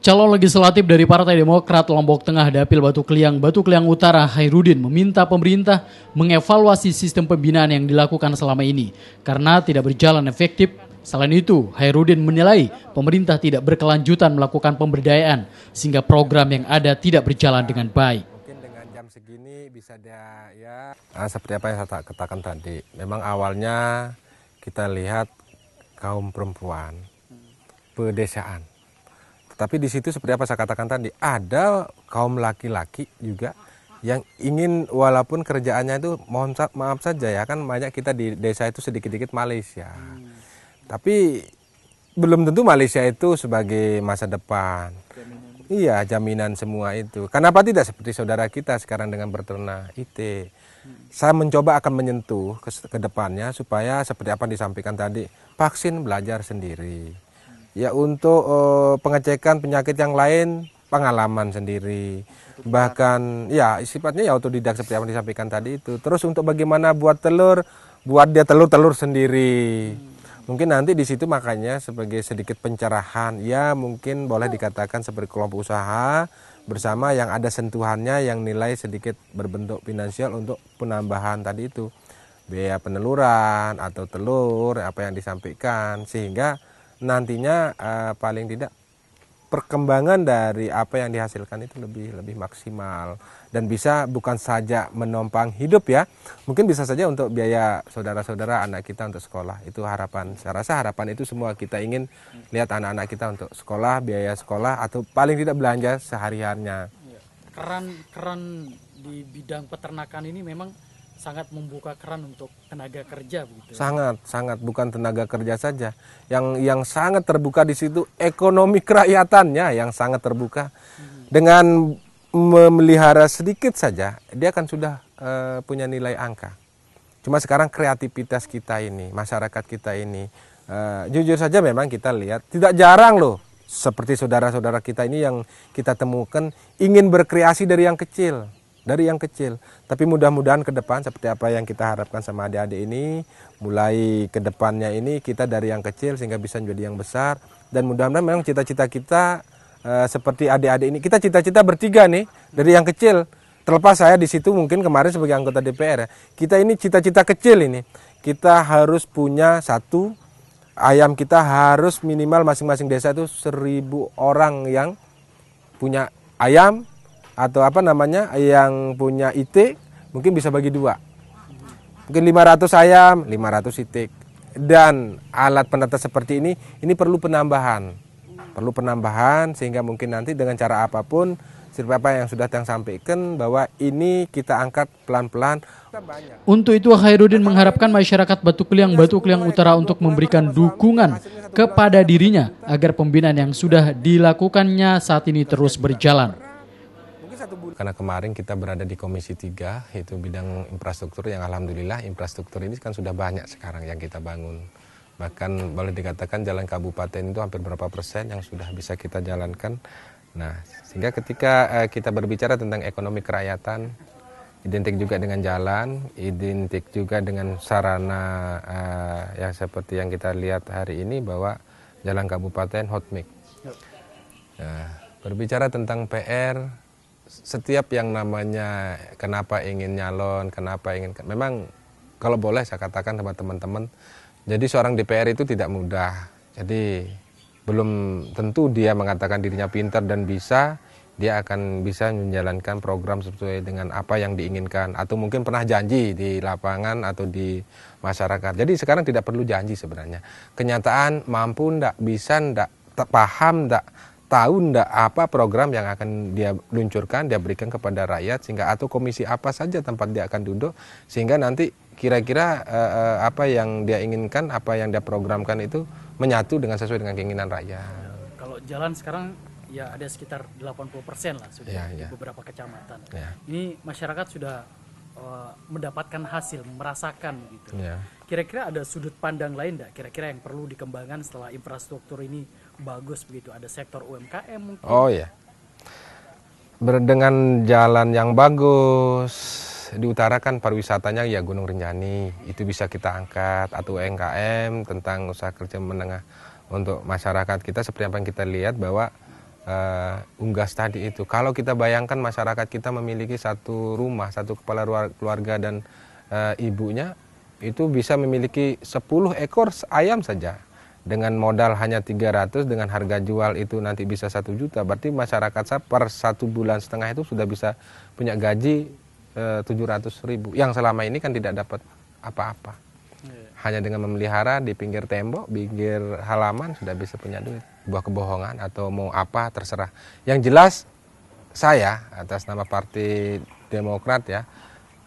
Calon legislatif dari Partai Demokrat Lombok Tengah Dapil Batu Kliang, Batu Kliang Utara Hairudin meminta pemerintah mengevaluasi sistem pembinaan yang dilakukan selama ini karena tidak berjalan efektif. Selain itu, Hairudin menilai pemerintah tidak berkelanjutan melakukan pemberdayaan sehingga program yang ada tidak berjalan dengan baik. Mungkin dengan jam segini bisa dia ya nah, seperti apa yang saya katakan tadi. Memang awalnya kita lihat kaum perempuan pedesaan tapi di situ seperti apa saya katakan tadi, ada kaum laki-laki juga yang ingin walaupun kerjaannya itu mohon maaf saja ya kan banyak kita di desa itu sedikit-sedikit Malaysia. Hmm. Tapi belum tentu Malaysia itu sebagai masa depan. Iya, jaminan semua itu. Kenapa tidak seperti saudara kita sekarang dengan berternak IT? Hmm. Saya mencoba akan menyentuh ke, ke depannya supaya seperti apa yang disampaikan tadi, vaksin belajar sendiri ya untuk uh, pengecekan penyakit yang lain pengalaman sendiri bahkan ya sifatnya ya otodidak seperti yang disampaikan tadi itu terus untuk bagaimana buat telur buat dia telur telur sendiri hmm. mungkin nanti di situ makanya sebagai sedikit pencerahan ya mungkin boleh dikatakan seperti kelompok usaha bersama yang ada sentuhannya yang nilai sedikit berbentuk finansial untuk penambahan tadi itu biaya peneluran atau telur apa yang disampaikan sehingga nantinya uh, paling tidak perkembangan dari apa yang dihasilkan itu lebih lebih maksimal dan bisa bukan saja menompang hidup ya mungkin bisa saja untuk biaya saudara-saudara anak kita untuk sekolah itu harapan saya rasa harapan itu semua kita ingin lihat anak-anak kita untuk sekolah biaya sekolah atau paling tidak belanja sehari-harinya iya. keren keran di bidang peternakan ini memang sangat membuka keran untuk tenaga kerja begitu. Ya? Sangat, sangat bukan tenaga kerja saja. Yang yang sangat terbuka di situ ekonomi kerakyatannya yang sangat terbuka. Hmm. Dengan memelihara sedikit saja, dia akan sudah uh, punya nilai angka. Cuma sekarang kreativitas kita ini, masyarakat kita ini, uh, jujur saja memang kita lihat tidak jarang loh seperti saudara-saudara kita ini yang kita temukan ingin berkreasi dari yang kecil dari yang kecil. Tapi mudah-mudahan ke depan seperti apa yang kita harapkan sama adik-adik ini, mulai ke depannya ini kita dari yang kecil sehingga bisa menjadi yang besar dan mudah-mudahan memang cita-cita kita e, seperti adik-adik ini. Kita cita-cita bertiga nih dari yang kecil. Terlepas saya di situ mungkin kemarin sebagai anggota DPR ya. Kita ini cita-cita kecil ini. Kita harus punya satu ayam kita harus minimal masing-masing desa itu seribu orang yang punya ayam atau apa namanya yang punya itik mungkin bisa bagi dua mungkin 500 ayam 500 itik dan alat penetas seperti ini ini perlu penambahan perlu penambahan sehingga mungkin nanti dengan cara apapun seperti apa yang sudah yang sampaikan bahwa ini kita angkat pelan-pelan. Untuk itu Khairuddin mengharapkan masyarakat Batu Kliang Batu Kliang Utara untuk memberikan dukungan kepada dirinya agar pembinaan yang sudah dilakukannya saat ini terus berjalan satu bulan. Karena kemarin kita berada di Komisi 3, itu bidang infrastruktur yang alhamdulillah infrastruktur ini kan sudah banyak sekarang yang kita bangun. Bahkan boleh dikatakan jalan kabupaten itu hampir berapa persen yang sudah bisa kita jalankan. Nah, sehingga ketika eh, kita berbicara tentang ekonomi kerakyatan, identik juga dengan jalan, identik juga dengan sarana eh, yang seperti yang kita lihat hari ini bahwa jalan kabupaten hot ya. Nah, berbicara tentang PR, setiap yang namanya kenapa ingin nyalon, kenapa ingin memang kalau boleh saya katakan sama teman-teman, jadi seorang DPR itu tidak mudah. Jadi belum tentu dia mengatakan dirinya pintar dan bisa, dia akan bisa menjalankan program sesuai dengan apa yang diinginkan atau mungkin pernah janji di lapangan atau di masyarakat. Jadi sekarang tidak perlu janji sebenarnya. Kenyataan mampu ndak, bisa ndak, paham ndak, tahu ndak apa program yang akan dia luncurkan, dia berikan kepada rakyat sehingga atau komisi apa saja tempat dia akan duduk sehingga nanti kira-kira uh, apa yang dia inginkan, apa yang dia programkan itu menyatu dengan sesuai dengan keinginan rakyat. Kalau jalan sekarang ya ada sekitar 80% lah sudah ya, di ya. beberapa kecamatan. Ya. Ini masyarakat sudah eh, mendapatkan hasil, merasakan gitu. Ya. Kira-kira ya. ada sudut pandang lain tidak kira-kira yang perlu dikembangkan setelah infrastruktur ini bagus begitu ada sektor UMKM mungkin oh ya Berdengan jalan yang bagus di utara kan pariwisatanya ya Gunung Rinjani itu bisa kita angkat atau UMKM tentang usaha kerja menengah untuk masyarakat kita seperti apa yang kita lihat bahwa uh, unggas tadi itu kalau kita bayangkan masyarakat kita memiliki satu rumah satu kepala keluarga dan uh, ibunya itu bisa memiliki 10 ekor ayam saja dengan modal hanya 300 dengan harga jual itu nanti bisa satu juta berarti masyarakat saya per satu bulan setengah itu sudah bisa punya gaji eh, tujuh ratus ribu yang selama ini kan tidak dapat apa-apa iya. hanya dengan memelihara di pinggir tembok pinggir halaman sudah bisa punya duit buah kebohongan atau mau apa terserah yang jelas saya atas nama partai Demokrat ya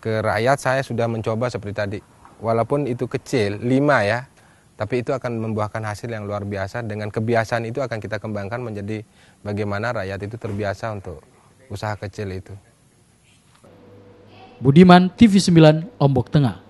ke rakyat saya sudah mencoba seperti tadi walaupun itu kecil lima ya tapi itu akan membuahkan hasil yang luar biasa dengan kebiasaan itu akan kita kembangkan menjadi bagaimana rakyat itu terbiasa untuk usaha kecil itu. Budiman TV 9 Ombok Tengah.